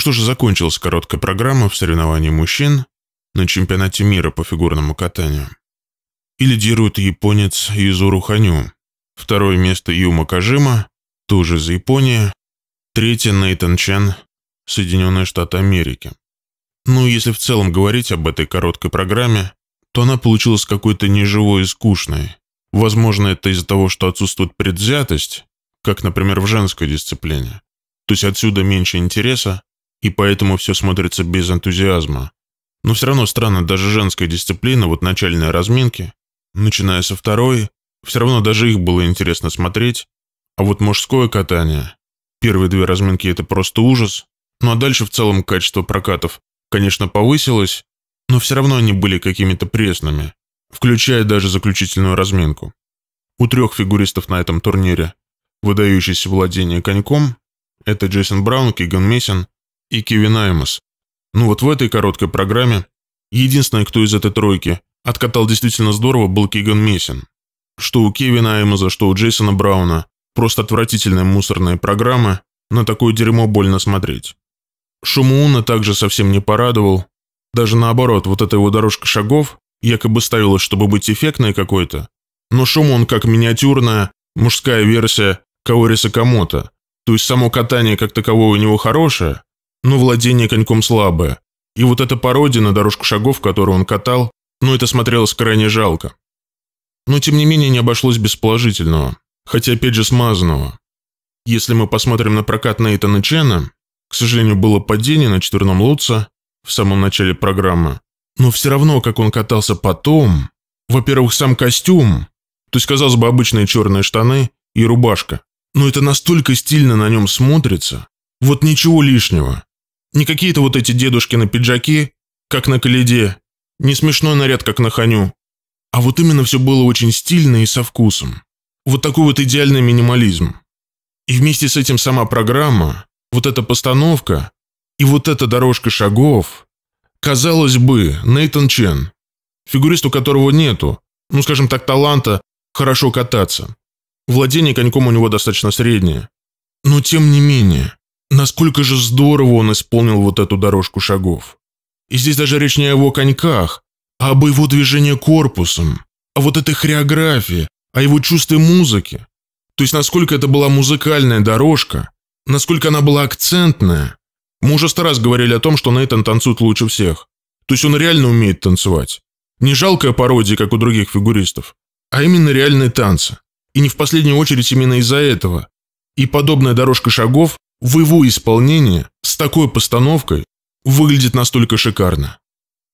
что же, закончилась короткая программа в соревновании мужчин на чемпионате мира по фигурному катанию. И лидирует японец Юзуру Ханю. Второе место Юма Кажима, тоже за Японии. Третье Нейтан Чен, Соединенные Штаты Америки. Ну, если в целом говорить об этой короткой программе, то она получилась какой-то неживой и скучной. Возможно, это из-за того, что отсутствует предвзятость, как, например, в женской дисциплине. То есть отсюда меньше интереса, и поэтому все смотрится без энтузиазма. Но все равно странно, даже женская дисциплина, вот начальные разминки, начиная со второй, все равно даже их было интересно смотреть, а вот мужское катание, первые две разминки – это просто ужас, ну а дальше в целом качество прокатов, конечно, повысилось, но все равно они были какими-то пресными, включая даже заключительную разминку. У трех фигуристов на этом турнире выдающееся владение коньком – это Джейсон Браун, Киган Мессин и Кевин Аймос. Ну вот в этой короткой программе единственное, кто из этой тройки откатал действительно здорово, был Киган Мессин. Что у Кевина Аймаза, что у Джейсона Брауна. Просто отвратительная мусорная программа, на такое дерьмо больно смотреть. Шумууна также совсем не порадовал. Даже наоборот, вот эта его дорожка шагов якобы ставилась, чтобы быть эффектной какой-то. Но шум он как миниатюрная, мужская версия Каори Сакамото. То есть само катание как таковое у него хорошее, но «Ну, владение коньком слабое. И вот эта пародия на дорожку шагов, которую он катал, ну это смотрелось крайне жалко. Но тем не менее не обошлось без положительного, хотя опять же смазанного. Если мы посмотрим на прокат Нейтана Чена, к сожалению, было падение на четверном лотце в самом начале программы, но все равно, как он катался потом, во-первых, сам костюм, то есть, казалось бы, обычные черные штаны и рубашка, но это настолько стильно на нем смотрится, вот ничего лишнего. Не какие-то вот эти дедушкины пиджаки, как на Каледе, не смешной наряд, как на Ханю. А вот именно все было очень стильно и со вкусом. Вот такой вот идеальный минимализм. И вместе с этим сама программа, вот эта постановка и вот эта дорожка шагов. Казалось бы, Нейтан Чен, фигурист, у которого нету, ну скажем так, таланта хорошо кататься. Владение коньком у него достаточно среднее. Но тем не менее, Насколько же здорово он исполнил вот эту дорожку шагов. И здесь даже речь не о его коньках, а об его движении корпусом, о вот этой хореографии, о его чувстве музыки. То есть насколько это была музыкальная дорожка, насколько она была акцентная. Мы уже сто раз говорили о том, что Нейтан танцует лучше всех. То есть он реально умеет танцевать. Не жалкая пародия, как у других фигуристов, а именно реальные танцы. И не в последнюю очередь именно из-за этого. И подобная дорожка шагов в его исполнении с такой постановкой выглядит настолько шикарно.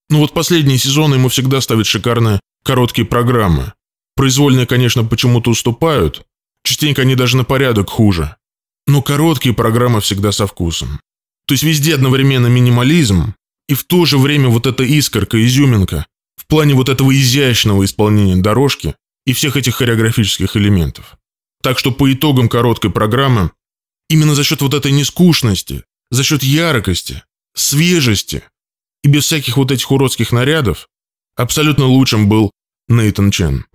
Ну вот последние сезоны ему всегда ставят шикарные короткие программы. Произвольные, конечно, почему-то уступают, частенько они даже на порядок хуже. Но короткие программы всегда со вкусом. То есть везде одновременно минимализм, и в то же время вот эта искорка, изюминка, в плане вот этого изящного исполнения дорожки и всех этих хореографических элементов. Так что по итогам короткой программы Именно за счет вот этой нескучности, за счет яркости, свежести и без всяких вот этих уродских нарядов абсолютно лучшим был Нейтан Чен.